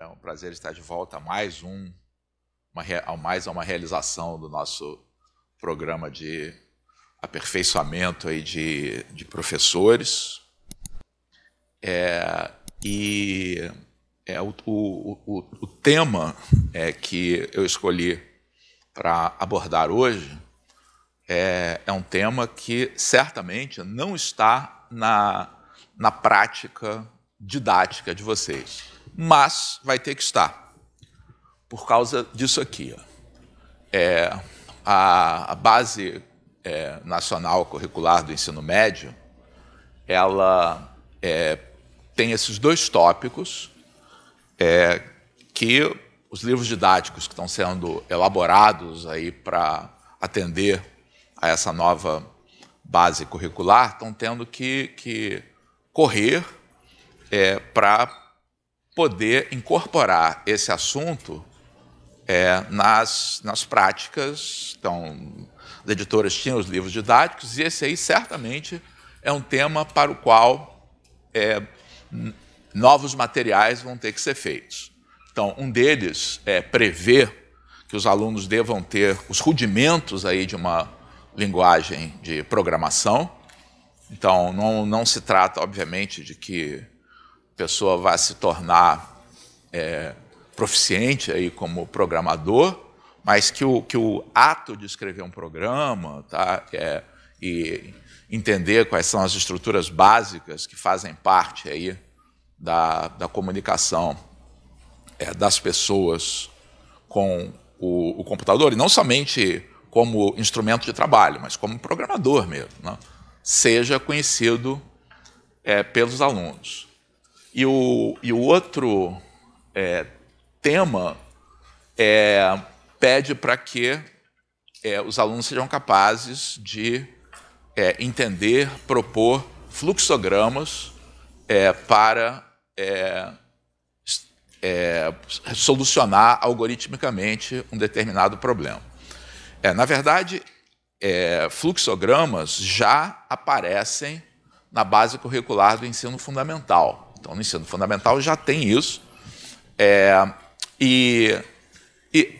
É um prazer estar de volta a mais um, uma, mais uma realização do nosso programa de aperfeiçoamento aí de, de professores. É, e é, o, o, o, o tema é, que eu escolhi para abordar hoje é, é um tema que certamente não está na, na prática didática de vocês mas vai ter que estar, por causa disso aqui. Ó. É, a, a, base é, nacional curricular do ensino médio, ela é, tem esses dois tópicos é, que os livros didáticos que estão sendo elaborados aí para atender a essa nova base curricular estão tendo que, que correr é, para poder incorporar esse assunto é, nas, nas práticas. Então, as editoras tinham os livros didáticos, e esse aí certamente é um tema para o qual é, novos materiais vão ter que ser feitos. Então, um deles é prever que os alunos devam ter os rudimentos aí de uma linguagem de programação. Então, não, não se trata, obviamente, de que pessoa vá se tornar é, proficiente aí como programador, mas que o, que o ato de escrever um programa tá, é, e entender quais são as estruturas básicas que fazem parte aí da, da comunicação é, das pessoas com o, o, computador, e não somente como instrumento de trabalho, mas como programador mesmo, né? seja conhecido é, pelos alunos. E o, e o outro é, tema é, pede para que é, os alunos sejam capazes de é, entender, propor fluxogramas é, para é, solucionar algoritmicamente um determinado problema. na verdade, fluxogramas já aparecem na base curricular do ensino fundamental. Então, no ensino fundamental já tem isso. É, e, e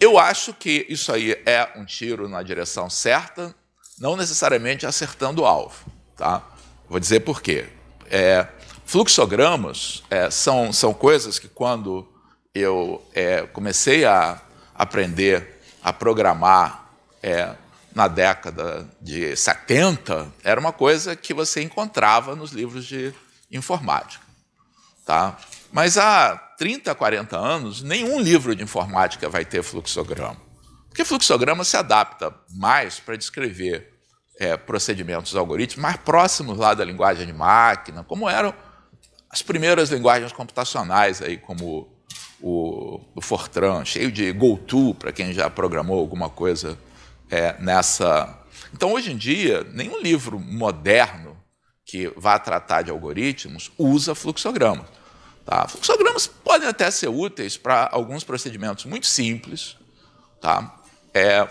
eu acho que isso aí é um tiro na direção certa, não necessariamente acertando o alvo. Tá? Vou dizer por quê. É, fluxogramas é, são, são coisas que, quando eu é, comecei a aprender a programar é, na década de 70, era uma coisa que você encontrava nos livros de informática. Tá? Mas há 30, 40 anos, nenhum livro de informática vai ter fluxograma. Porque fluxograma se adapta mais para descrever é, procedimentos, algoritmos mais próximos lá da linguagem de máquina, como eram as primeiras linguagens computacionais, aí, como o, o Fortran, cheio de GoTo para quem já programou alguma coisa é, nessa. Então, hoje em dia, nenhum livro moderno que vá tratar de algoritmos usa fluxogramas. Tá? Fluxogramas podem até ser úteis para alguns procedimentos muito simples, tá? é,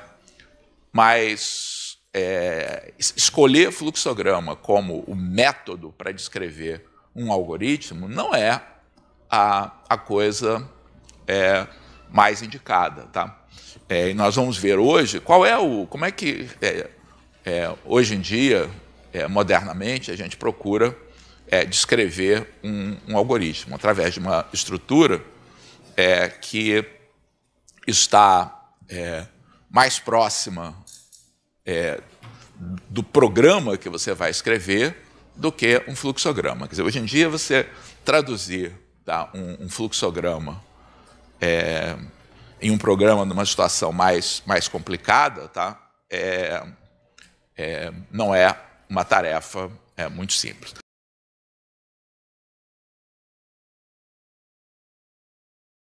mas é, escolher fluxograma como o método para descrever um algoritmo não é a, a coisa é, mais indicada. Tá? É, e nós vamos ver hoje qual é o. como é que é, é hoje em dia é, modernamente, a gente procura é, descrever um, um, algoritmo através de uma estrutura é, que está é, mais próxima é, do programa que você vai escrever do que um fluxograma. Quer dizer, hoje em dia, você traduzir tá, um, um, fluxograma é, em um programa numa situação mais, mais complicada, tá, não é uma tarefa é, muito simples.